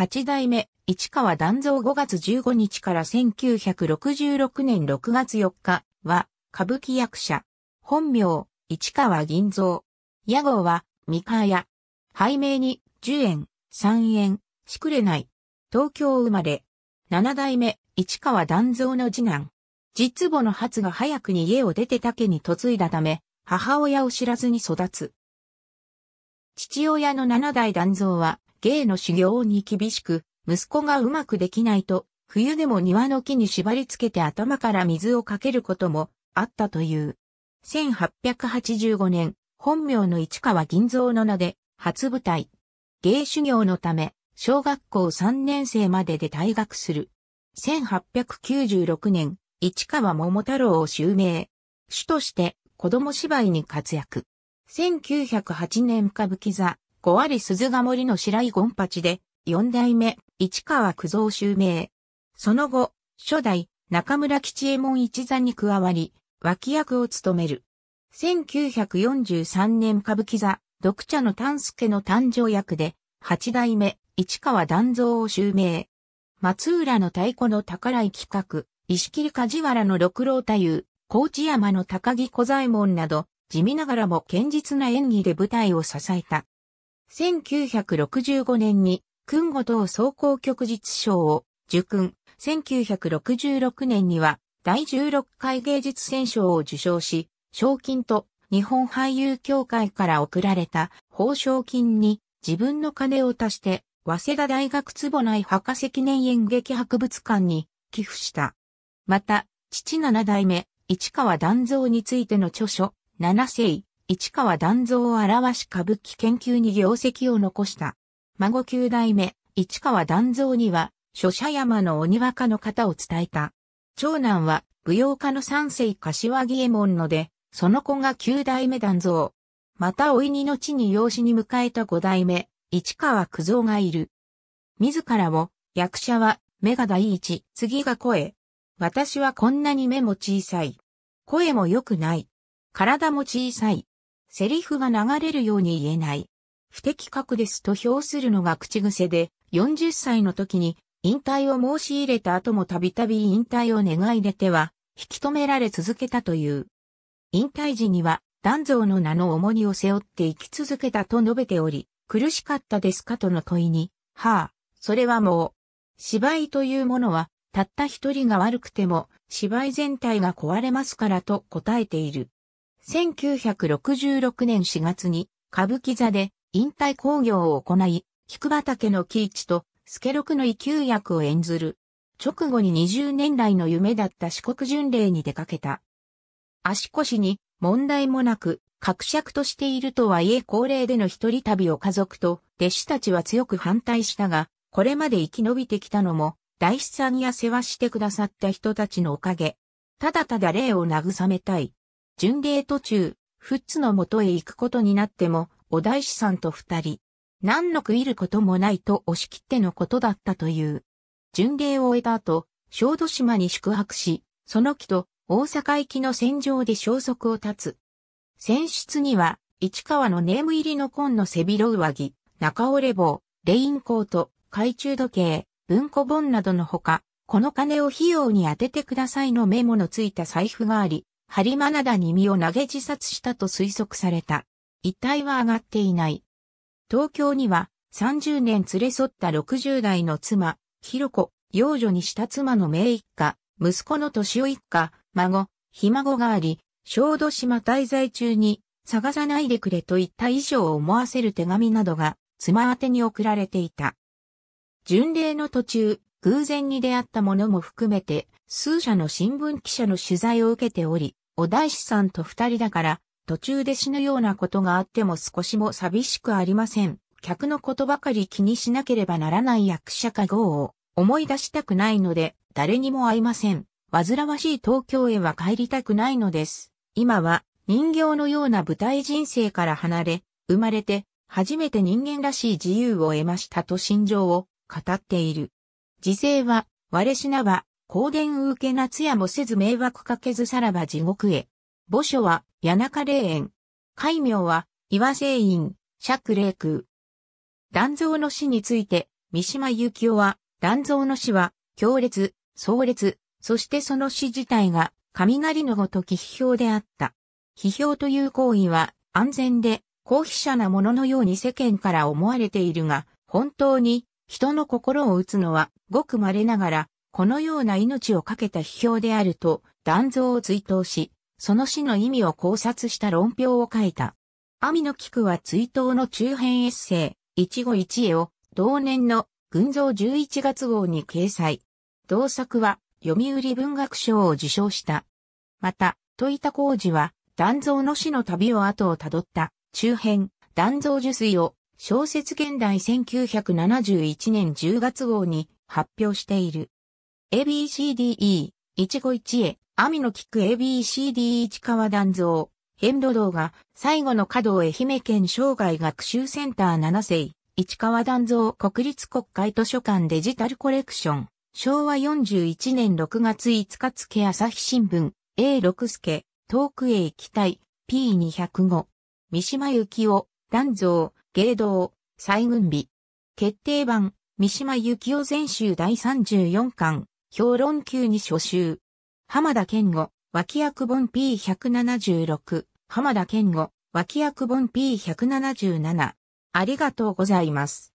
八代目、市川団蔵5月15日から1966年6月4日は、歌舞伎役者。本名、市川銀蔵。屋号は、三河屋。拝名に、10円、3円、しくれない。東京生まれ。七代目、市川団蔵の次男。実母の初が早くに家を出て竹に嫁いだため、母親を知らずに育つ。父親の七代団蔵は、芸の修行に厳しく、息子がうまくできないと、冬でも庭の木に縛り付けて頭から水をかけることもあったという。1885年、本名の市川銀蔵の名で、初舞台。芸修行のため、小学校3年生までで退学する。1896年、市川桃太郎を襲名。主として、子供芝居に活躍。1908年歌舞伎座、小割鈴ヶ森の白井権八で、四代目、市川九蔵襲名。その後、初代、中村吉右衛門一座に加わり、脇役を務める。1943年歌舞伎座、読者の丹助の誕生役で、八代目、市川団蔵を襲名。松浦の太鼓の宝井企画、石切梶原の六郎太夫、高知山の高木小左衛門など、地味ながらも堅実な演技で舞台を支えた。1965年に、訓五等総合局実賞を受勲。1966年には、第16回芸術選賞を受賞し、賞金と日本俳優協会から贈られた報奨金に自分の金を足して、早稲田大学坪内博士記念演劇博物館に寄付した。また、父七代目、市川団蔵についての著書、七世、市川団蔵を表し歌舞伎研究に業績を残した。孫九代目、市川団蔵には、諸社山の鬼若の方を伝えた。長男は、舞踊家の三世柏木右衛門ので、その子が九代目団蔵。また、おいにの地に養子に迎えた五代目、市川九蔵がいる。自らを、役者は、目が第一、次が声。私はこんなに目も小さい。声も良くない。体も小さい。セリフが流れるように言えない。不適格ですと評するのが口癖で、40歳の時に引退を申し入れた後もたびたび引退を願い出ては、引き止められ続けたという。引退時には、男像の名の重荷を背負って生き続けたと述べており、苦しかったですかとの問いに、はあ、それはもう、芝居というものは、たった一人が悪くても、芝居全体が壊れますからと答えている。1966年4月に歌舞伎座で引退興行を行い、菊畑の喜一と助六の異級役を演ずる。直後に20年来の夢だった四国巡礼に出かけた。足腰に問題もなく、格尺としているとはいえ高齢での一人旅を家族と弟子たちは強く反対したが、これまで生き延びてきたのも、大師さんや世話してくださった人たちのおかげ。ただただ霊を慰めたい。巡礼途中、フッツの元へ行くことになっても、お大師さんと二人、何の食いることもないと押し切ってのことだったという。巡礼を終えた後、小豆島に宿泊し、その木と大阪行きの戦場で消息を絶つ。船室には、市川のネーム入りの紺の背広上着、中折れ棒、レインコート、懐中時計、文庫本などのほか、この金を費用に当ててくださいのメモのついた財布があり、針マナダに身を投げ自殺したと推測された。遺体は上がっていない。東京には30年連れ添った60代の妻、ひろこ、養女にした妻の名一家、息子の年を一家、孫、ひ孫があり、小豆島滞在中に探さないでくれといった衣装を思わせる手紙などが妻宛に送られていた。巡礼の途中、偶然に出会った者も含めて、数社の新聞記者の取材を受けており、お大師さんと二人だから、途中で死ぬようなことがあっても少しも寂しくありません。客のことばかり気にしなければならない役者か号を思い出したくないので、誰にも会いません。煩わしい東京へは帰りたくないのです。今は人形のような舞台人生から離れ、生まれて初めて人間らしい自由を得ましたと心情を語っている。時勢は、我しなは光電受け夏夜もせず迷惑かけずさらば地獄へ。墓所は、谷中霊園。戒名は、岩聖院、釈霊空。断蔵の死について、三島由紀夫は、断蔵の死は、強烈、壮烈、そしてその死自体が、雷のごとき批評であった。批評という行為は、安全で、高飛車なもののように世間から思われているが、本当に、人の心を打つのは、ごく稀ながら、このような命をかけた批評であると、断蔵を追悼し、その死の意味を考察した論評を書いた。網野菊は追悼の中編エッセイ、一期一会を、同年の群像11月号に掲載。同作は、読売文学賞を受賞した。また、戸板浩二は、断蔵の死の旅を後をたどった、中編、断蔵受水を、小説現代1971年10月号に発表している。ABCDE、一期一会、網の菊 ABCD 市川団蔵、変路道が、最後の角を愛媛県生涯学習センター7世、市川団蔵国立国会図書館デジタルコレクション、昭和41年6月5日付朝日新聞、A6 助、遠くへ行きたい、P205、三島幸紀夫、団蔵、芸道、再軍備。決定版、三島幸紀夫全集第34巻。評論級に初集。浜田健吾、脇役本 P176、浜田健吾、脇役本 P177。ありがとうございます。